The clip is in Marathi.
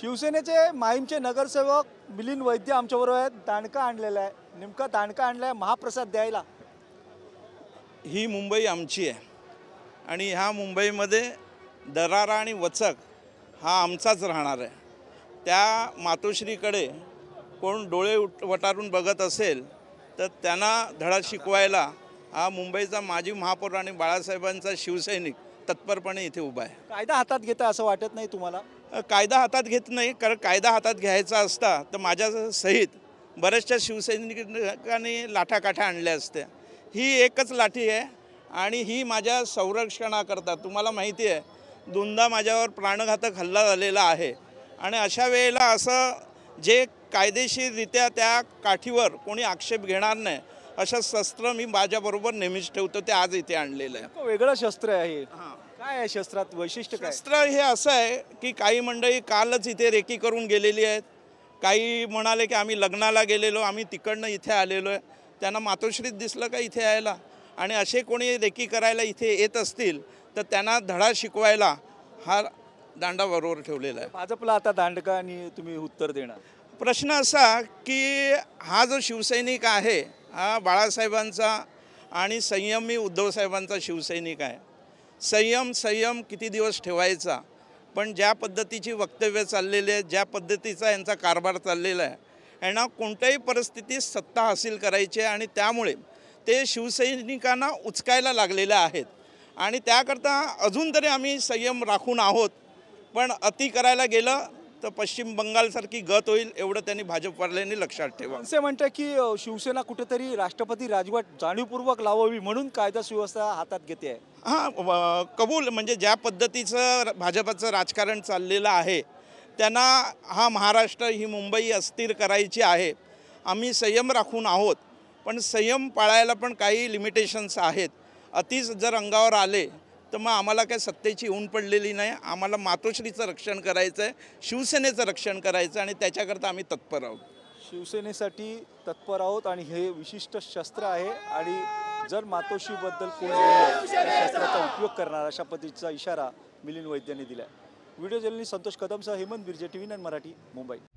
शिवसेनेचे माहीमचे नगरसेवक मिलिंद वैद्य आमच्याबरोबर आहेत दांडका आणलेला आहे नेमका दांडका आणला आहे महाप्रसाद द्यायला ही मुंबई आमची आहे आणि ह्या मुंबईमध्ये दरारा आणि वचक हा आमचाच राहणार आहे त्या मातोश्रीकडे कोण डोळे उट वटारून बघत असेल तर त्यांना धडा शिकवायला हा मुंबईचा माजी महापौर आणि बाळासाहेबांचा शिवसैनिक तत्परपणे इथे उभा आहे कायदा हातात घेता असं वाटत नाही तुम्हाला कायदा हातात घेत नाही कारण कायदा हातात घ्यायचा असता तर माझ्या सहित बऱ्याचशा शिवसैनिकांनी लाठाकाठ्या आणल्या असत्या ही एकच लाठी आहे आणि ही माझ्या संरक्षणाकरता तुम्हाला माहिती आहे दोनदा माझ्यावर प्राणघातक हल्ला झालेला आहे आणि अशा वेळेला असं जे कायदेशीररित्या त्या काठीवर कोणी आक्षेप घेणार नाही अशा शस्त्र मी माझ्याबरोबर नेहमीच ठेवतो ते आज इथे आणलेलं आहे वेगळं शस्त्र आहे काय आहे शस्त्रात वैशिष्ट्य शस्त्र हे असं आहे की काही मंडळी कालच इथे रेकी करून गेलेली आहेत काही म्हणाले की आम्ही लग्नाला गेलेलो आम्ही तिकडनं इथे आलेलो आहे त्यांना मातोश्रीत दिसलं का इथे यायला आणि असे कोणी रेकी करायला इथे येत असतील तर त्यांना धडा शिकवायला हा दांडा बरोबर ठेवलेला आहे भाजपला आता दांडका आणि तुम्ही उत्तर देणार प्रश्न असा की हा जो शिवसैनिक आहे हा बाळासाहेबांचा आणि संयम मी उद्धवसाहेबांचा शिवसैनिक आहे संयम संयम किती दिवस ठेवायचा पण ज्या पद्धतीची वक्तव्य चाललेली आहेत ज्या पद्धतीचा यांचा कारभार चाललेला आहे यांना कोणत्याही परिस्थितीत सत्ता हासिल करायची आहे आणि त्यामुळे ते शिवसैनिकांना उचकायला लागलेले आहेत आणि त्याकरता अजून तरी आम्ही संयम राखून आहोत पण अति करायला गेलं तर पश्चिम बंगालसारखी गत होईल एवढं त्यांनी भाजपवाल्यांनी लक्षात ठेवा असे म्हणतात की शिवसेना कुठेतरी राष्ट्रपती राजवट जाणीवपूर्वक लावावी म्हणून कायदा सुव्यवस्था हातात घेते आहे हां कबूल म्हणजे ज्या पद्धतीचं भाजपाचं राजकारण चाललेलं आहे त्यांना हा महाराष्ट्र ही मुंबई अस्थिर करायची आहे आम्ही संयम राखून आहोत पण संयम पाळायला पण काही लिमिटेशन्स आहेत अतिच जर अंगावर आले तर मग आम्हाला काय सत्तेची ऊन पडलेली नाही आम्हाला मातोश्रीचं रक्षण करायचं आहे शिवसेनेचं रक्षण करायचं आणि त्याच्याकरता आम्ही तत्पर आहोत शिवसेनेसाठी तत्पर आहोत आणि हे विशिष्ट शस्त्र आहे आणि जर मातोश्रीबद्दल कोण शस्त्राचा उपयोग करणार अशा पद्धतीचा इशारा मिलिंद वैद्यांनी दिला व्हिडिओ जर्नलिस्ट संतोष कदमसह हेमंत बिर्जे टी व्ही मराठी मुंबई